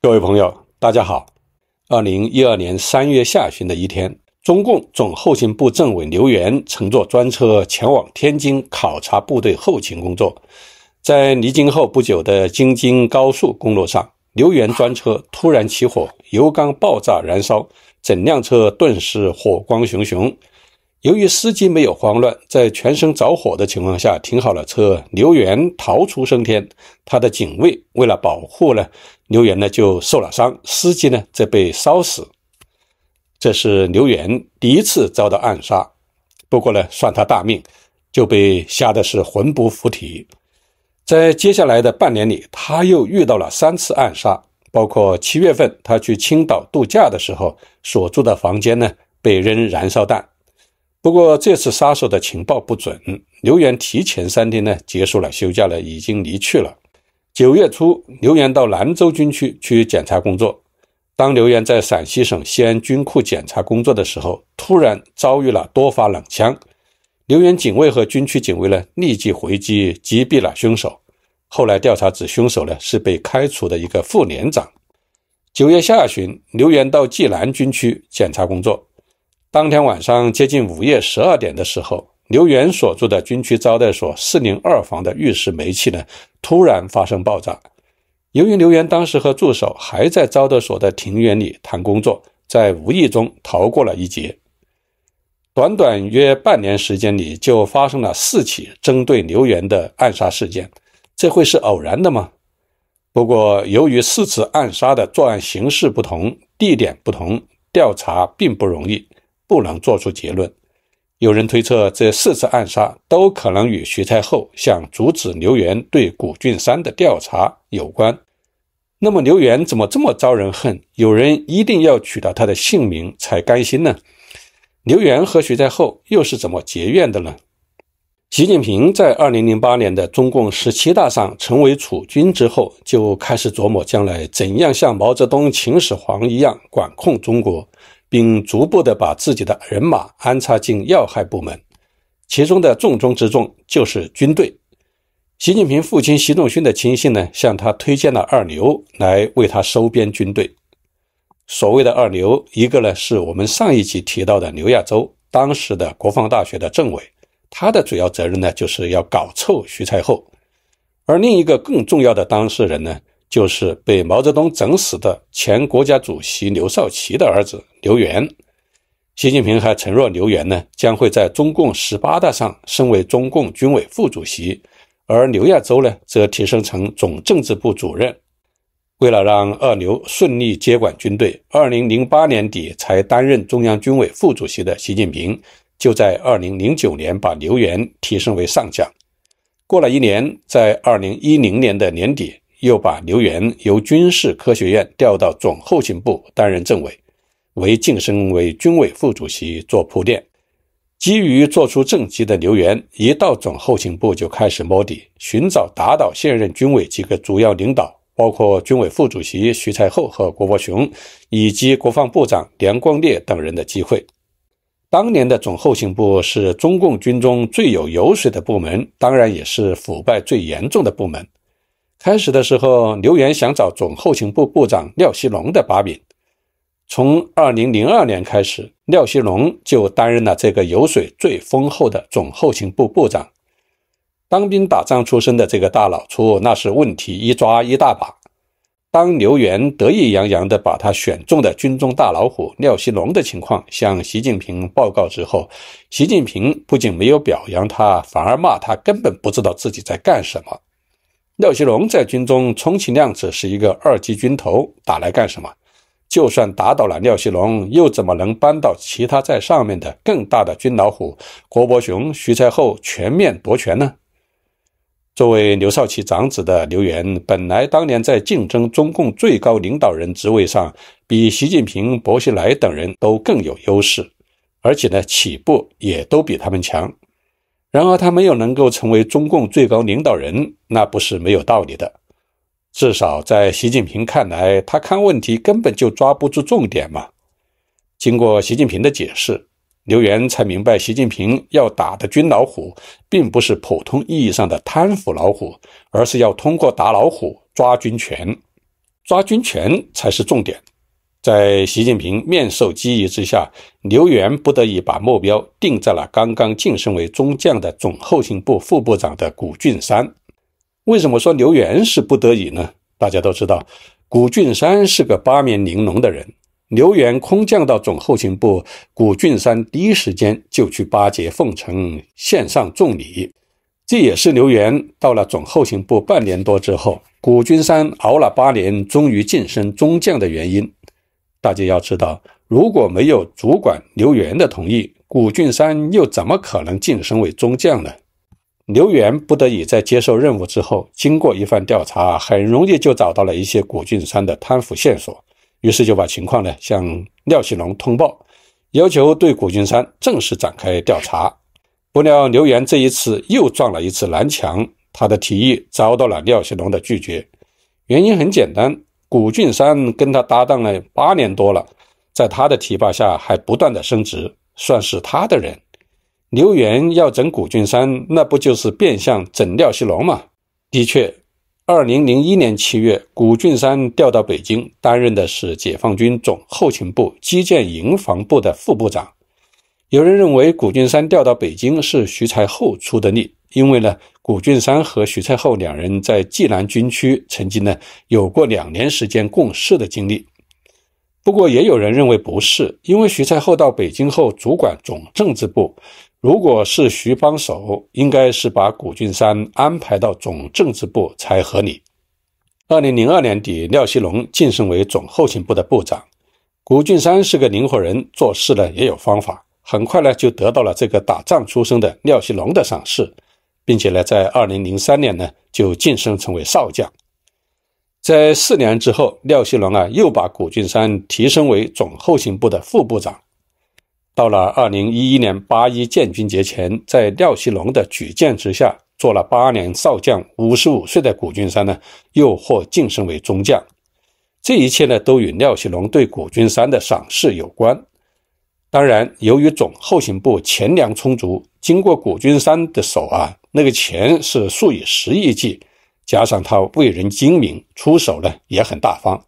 各位朋友，大家好。二零一二年三月下旬的一天，中共总后勤部政委刘源乘坐专车前往天津考察部队后勤工作。在离京后不久的京津高速公路上，刘源专车突然起火，油缸爆炸燃烧，整辆车顿时火光熊熊。由于司机没有慌乱，在全身着火的情况下停好了车，刘源逃出升天。他的警卫为了保护呢，刘源呢就受了伤，司机呢则被烧死。这是刘源第一次遭到暗杀，不过呢算他大命，就被吓得是魂不附体。在接下来的半年里，他又遇到了三次暗杀，包括七月份他去青岛度假的时候，所住的房间呢被扔燃烧弹。不过这次杀手的情报不准，刘源提前三天呢结束了休假了，已经离去了。九月初，刘源到兰州军区去检查工作。当刘源在陕西省西安军库检查工作的时候，突然遭遇了多发冷枪。刘源警卫和军区警卫呢立即回击，击毙了凶手。后来调查指凶手呢是被开除的一个副连长。九月下旬，刘源到济南军区检查工作。当天晚上接近午夜十二点的时候，刘源所住的军区招待所四零二房的浴室煤气呢突然发生爆炸。由于刘源当时和助手还在招待所的庭园里谈工作，在无意中逃过了一劫。短短约半年时间里，就发生了四起针对刘源的暗杀事件，这会是偶然的吗？不过，由于四次暗杀的作案形式不同、地点不同，调查并不容易。不能做出结论。有人推测，这四次暗杀都可能与徐太后想阻止刘元对古俊山的调查有关。那么，刘元怎么这么招人恨？有人一定要取到他的姓名才甘心呢？刘元和徐太后又是怎么结怨的呢？习近平在二零零八年的中共十七大上成为储君之后，就开始琢磨将来怎样像毛泽东、秦始皇一样管控中国。并逐步地把自己的人马安插进要害部门，其中的重中之重就是军队。习近平父亲习仲勋的亲信呢，向他推荐了二牛来为他收编军队。所谓的二牛，一个呢是我们上一集提到的刘亚洲，当时的国防大学的政委，他的主要责任呢就是要搞臭徐才厚，而另一个更重要的当事人呢。就是被毛泽东整死的前国家主席刘少奇的儿子刘源，习近平还承诺刘源呢将会在中共十八大上升为中共军委副主席，而刘亚洲呢则提升成总政治部主任。为了让二刘顺利接管军队，二零零八年底才担任中央军委副主席的习近平，就在二零零九年把刘源提升为上将。过了一年，在二零一零年的年底。又把刘源由军事科学院调到总后勤部担任政委，为晋升为军委副主席做铺垫。急于做出政绩的刘源一到总后勤部就开始摸底，寻找打倒现任军委几个主要领导，包括军委副主席徐才厚和郭伯雄，以及国防部长梁光烈等人的机会。当年的总后勤部是中共军中最有油水的部门，当然也是腐败最严重的部门。开始的时候，刘源想找总后勤部部长廖锡龙的把柄。从二零零二年开始，廖锡龙就担任了这个油水最丰厚的总后勤部部长。当兵打仗出身的这个大老粗，那是问题一抓一大把。当刘源得意洋洋地把他选中的军中大老虎廖锡龙的情况向习近平报告之后，习近平不仅没有表扬他，反而骂他根本不知道自己在干什么。廖锡龙在军中充其量只是一个二级军头，打来干什么？就算打倒了廖锡龙，又怎么能扳倒其他在上面的更大的军老虎郭伯雄、徐才厚，全面夺权呢？作为刘少奇长子的刘源，本来当年在竞争中共最高领导人职位上，比习近平、薄熙来等人都更有优势，而且呢，起步也都比他们强。然而他没有能够成为中共最高领导人，那不是没有道理的。至少在习近平看来，他看问题根本就抓不住重点嘛。经过习近平的解释，刘源才明白，习近平要打的军老虎，并不是普通意义上的贪腐老虎，而是要通过打老虎抓军权，抓军权才是重点。在习近平面授机宜之下，刘源不得已把目标定在了刚刚晋升为中将的总后勤部副部长的谷俊山。为什么说刘源是不得已呢？大家都知道，谷俊山是个八面玲珑的人。刘源空降到总后勤部，谷俊山第一时间就去巴结奉承，献上重礼。这也是刘源到了总后勤部半年多之后，谷俊山熬了八年终于晋升中将的原因。大家要知道，如果没有主管刘元的同意，古俊山又怎么可能晋升为中将呢？刘元不得已在接受任务之后，经过一番调查，很容易就找到了一些古俊山的贪腐线索，于是就把情况呢向廖启龙通报，要求对古俊山正式展开调查。不料刘元这一次又撞了一次南墙，他的提议遭到了廖启龙的拒绝。原因很简单。古俊山跟他搭档了八年多了，在他的提拔下还不断的升职，算是他的人。刘源要整古俊山，那不就是变相整廖锡龙吗？的确，二零零一年七月，古俊山调到北京，担任的是解放军总后勤部基建营防部的副部长。有人认为古俊山调到北京是徐才厚出的力，因为呢。谷俊山和徐才厚两人在济南军区曾经呢有过两年时间共事的经历，不过也有人认为不是，因为徐才厚到北京后主管总政治部，如果是徐帮手，应该是把谷俊山安排到总政治部才合理。二零零二年底，廖锡龙晋升为总后勤部的部长，谷俊山是个灵活人，做事呢也有方法，很快呢就得到了这个打仗出身的廖锡龙的赏识。并且呢，在二零零三年呢，就晋升成为少将。在四年之后，廖锡龙啊，又把谷俊山提升为总后勤部的副部长。到了二零一一年八一建军节前，在廖锡龙的举荐之下，做了八年少将，五十五岁的谷俊山呢，又获晋升为中将。这一切呢，都与廖锡龙对谷俊山的赏识有关。当然，由于总后勤部钱粮充足，经过谷俊山的手啊，那个钱是数以十亿计。加上他为人精明，出手呢也很大方。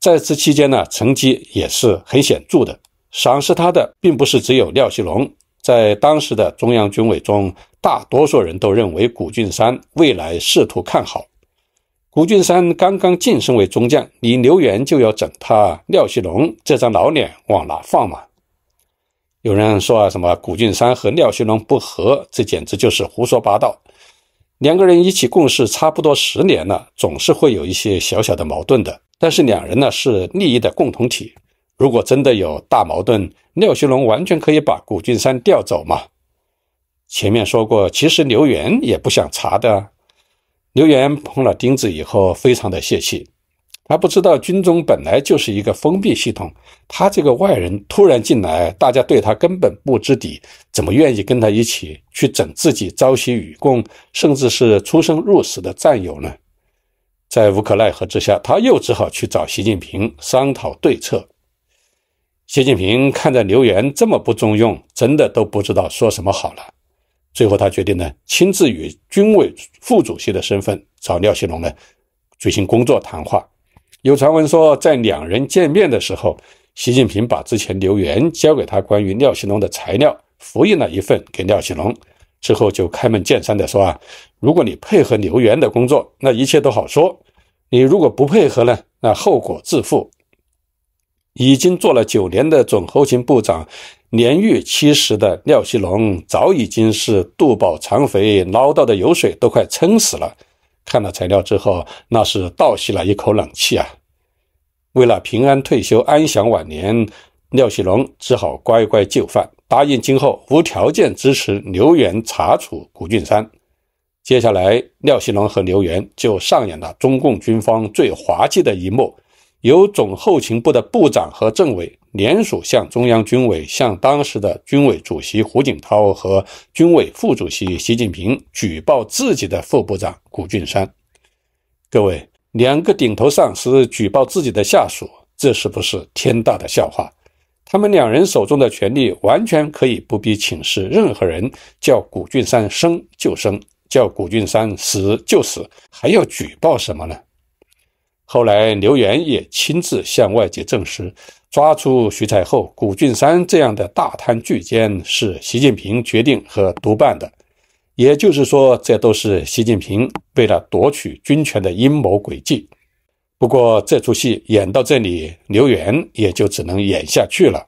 在此期间呢，成绩也是很显著的。赏识他的并不是只有廖锡龙，在当时的中央军委中，大多数人都认为谷俊山未来仕途看好。谷俊山刚刚晋升为中将，你刘源就要整他，廖锡龙这张老脸往哪放嘛？有人说啊，什么古俊山和廖学龙不和，这简直就是胡说八道。两个人一起共事差不多十年了，总是会有一些小小的矛盾的。但是两人呢是利益的共同体，如果真的有大矛盾，廖学龙完全可以把古俊山调走嘛。前面说过，其实刘源也不想查的。刘源碰了钉子以后，非常的泄气。他不知道，军中本来就是一个封闭系统，他这个外人突然进来，大家对他根本不知底，怎么愿意跟他一起去整自己朝夕与共，甚至是出生入死的战友呢？在无可奈何之下，他又只好去找习近平商讨对策。习近平看着刘源这么不中用，真的都不知道说什么好了。最后，他决定呢，亲自以军委副主席的身份找廖锡龙呢，举行工作谈话。有传闻说，在两人见面的时候，习近平把之前刘源交给他关于廖锡龙的材料复印了一份给廖锡龙，之后就开门见山地说：“啊，如果你配合刘源的工作，那一切都好说；你如果不配合呢，那后果自负。”已经做了九年的总后勤部长，年逾七十的廖锡龙早已经是肚饱肠肥，捞到的油水都快撑死了。看了材料之后，那是倒吸了一口冷气啊！为了平安退休、安享晚年，廖锡龙只好乖乖就范，答应今后无条件支持刘源查处谷俊山。接下来，廖锡龙和刘源就上演了中共军方最滑稽的一幕：由总后勤部的部长和政委。联署向中央军委、向当时的军委主席胡锦涛和军委副主席习近平举报自己的副部长谷俊山。各位，两个顶头上司举报自己的下属，这是不是天大的笑话？他们两人手中的权力完全可以不必请示任何人，叫谷俊山生就生，叫谷俊山死就死，还要举报什么呢？后来，刘源也亲自向外界证实。抓出徐才厚、谷俊山这样的大贪巨奸是习近平决定和督办的，也就是说，这都是习近平为了夺取军权的阴谋诡计。不过，这出戏演到这里，刘源也就只能演下去了。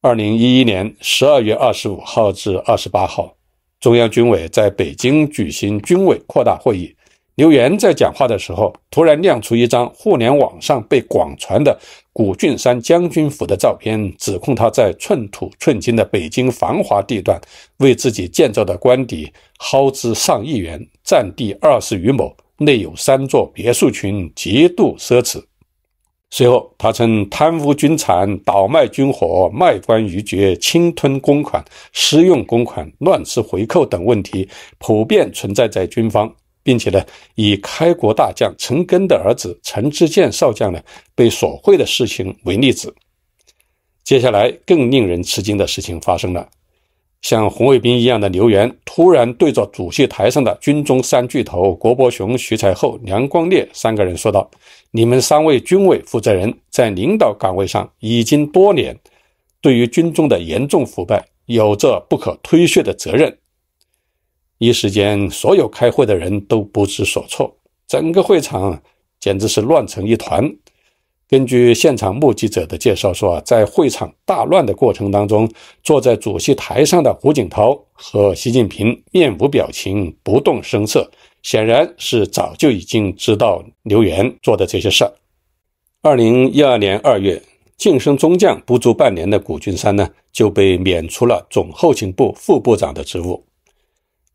二零一一年十二月二十五号至二十八号，中央军委在北京举行军委扩大会议。刘源在讲话的时候，突然亮出一张互联网上被广传的古俊山将军府的照片，指控他在寸土寸金的北京繁华地段为自己建造的官邸耗资上亿元，占地二十余亩，内有三座别墅群，极度奢侈。随后，他称贪污军产、倒卖军火、卖官鬻爵、侵吞公款、私用公款、乱吃回扣等问题普遍存在在军方。并且呢，以开国大将陈赓的儿子陈芝健少将呢被索贿的事情为例子。接下来更令人吃惊的事情发生了，像红卫兵一样的刘源突然对着主席台上的军中三巨头——郭伯雄、徐才厚、梁光烈三个人说道：“你们三位军委负责人在领导岗位上已经多年，对于军中的严重腐败有着不可推卸的责任。”一时间，所有开会的人都不知所措，整个会场简直是乱成一团。根据现场目击者的介绍说，在会场大乱的过程当中，坐在主席台上的胡锦涛和习近平面无表情、不动声色，显然是早就已经知道刘源做的这些事儿。二零一二年二月，晋升中将不足半年的谷俊山呢，就被免除了总后勤部副部长的职务。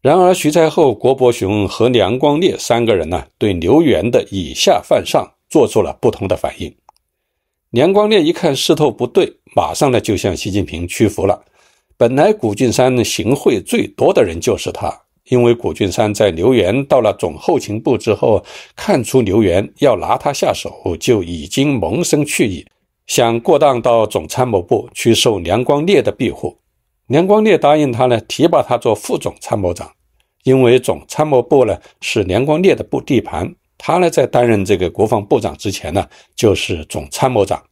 然而，徐才厚、郭伯雄和梁光烈三个人呢，对刘源的以下犯上做出了不同的反应。梁光烈一看势头不对，马上呢就向习近平屈服了。本来谷俊山行贿最多的人就是他，因为谷俊山在刘源到了总后勤部之后，看出刘源要拿他下手，就已经萌生去意，想过当到总参谋部去受梁光烈的庇护。梁光烈答应他呢，提拔他做副总参谋长，因为总参谋部呢是梁光烈的部地盘。他呢在担任这个国防部长之前呢，就是总参谋长。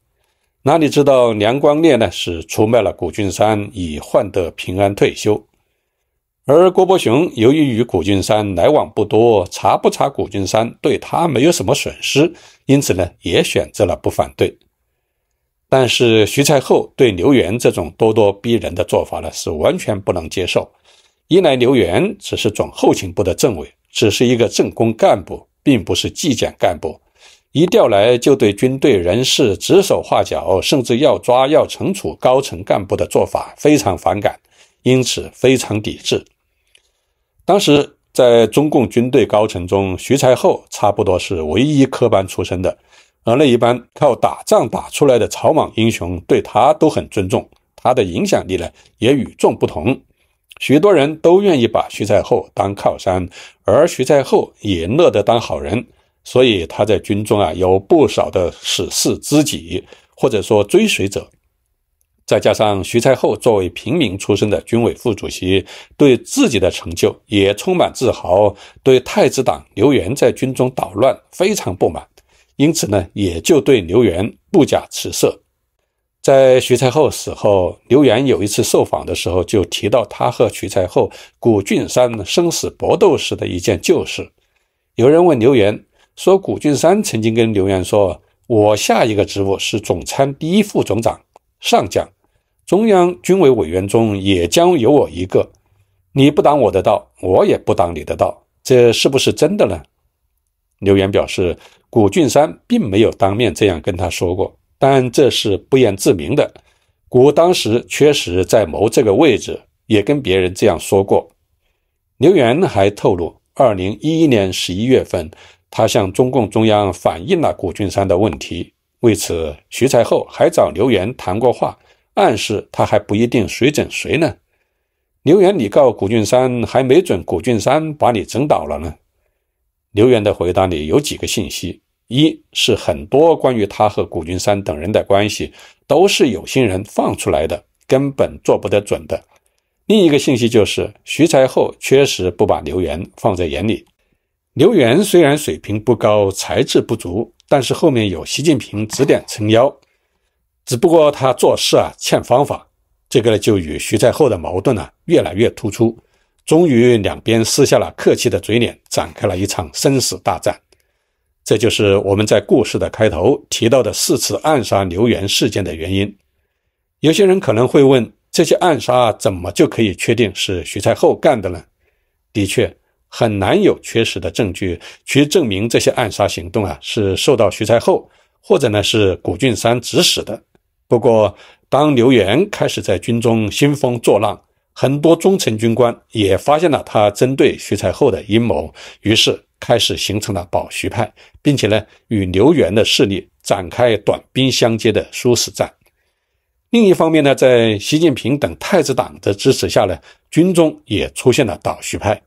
哪里知道梁光烈呢是出卖了谷俊山，以换得平安退休。而郭伯雄由于与谷俊山来往不多，查不查谷俊山对他没有什么损失，因此呢也选择了不反对。但是徐才厚对刘源这种咄咄逼人的做法呢，是完全不能接受。一来，刘源只是总后勤部的政委，只是一个政工干部，并不是纪检干部，一调来就对军队人事指手画脚，甚至要抓要惩处高层干部的做法非常反感，因此非常抵制。当时在中共军队高层中，徐才厚差不多是唯一科班出身的。而那一般靠打仗打出来的草莽英雄对他都很尊重，他的影响力呢也与众不同，许多人都愿意把徐才厚当靠山，而徐才厚也乐得当好人，所以他在军中啊有不少的史事知己，或者说追随者。再加上徐才厚作为平民出身的军委副主席，对自己的成就也充满自豪，对太子党刘源在军中捣乱非常不满。因此呢，也就对刘源不假辞色。在徐才厚死后，刘源有一次受访的时候，就提到他和徐才厚、古俊山生死搏斗时的一件旧事。有人问刘源说：“古俊山曾经跟刘源说，我下一个职务是总参第一副总长、上将，中央军委委员中也将有我一个。你不挡我的道，我也不挡你的道，这是不是真的呢？”刘源表示，谷俊山并没有当面这样跟他说过，但这是不言自明的。谷当时确实在谋这个位置，也跟别人这样说过。刘源还透露，二零一一年十一月份，他向中共中央反映了谷俊山的问题。为此，徐才厚还找刘源谈过话，暗示他还不一定谁整谁呢。刘源你告谷俊山，还没准谷俊山把你整倒了呢。刘源的回答里有几个信息：一是很多关于他和谷俊山等人的关系，都是有心人放出来的，根本做不得准的；另一个信息就是徐才厚确实不把刘源放在眼里。刘源虽然水平不高，才智不足，但是后面有习近平指点撑腰，只不过他做事啊欠方法，这个呢就与徐才厚的矛盾呢越来越突出。终于，两边撕下了客气的嘴脸，展开了一场生死大战。这就是我们在故事的开头提到的四次暗杀刘源事件的原因。有些人可能会问：这些暗杀怎么就可以确定是徐才厚干的呢？的确，很难有确实的证据去证明这些暗杀行动啊是受到徐才厚或者呢是谷俊山指使的。不过，当刘源开始在军中兴风作浪。很多中层军官也发现了他针对徐才厚的阴谋，于是开始形成了保徐派，并且呢，与刘源的势力展开短兵相接的殊死战。另一方面呢，在习近平等太子党的支持下呢，军中也出现了倒徐派。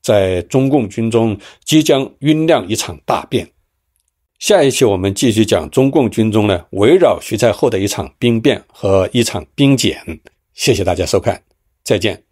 在中共军中即将酝酿一场大变。下一期我们继续讲中共军中呢，围绕徐才厚的一场兵变和一场兵检。谢谢大家收看。再见。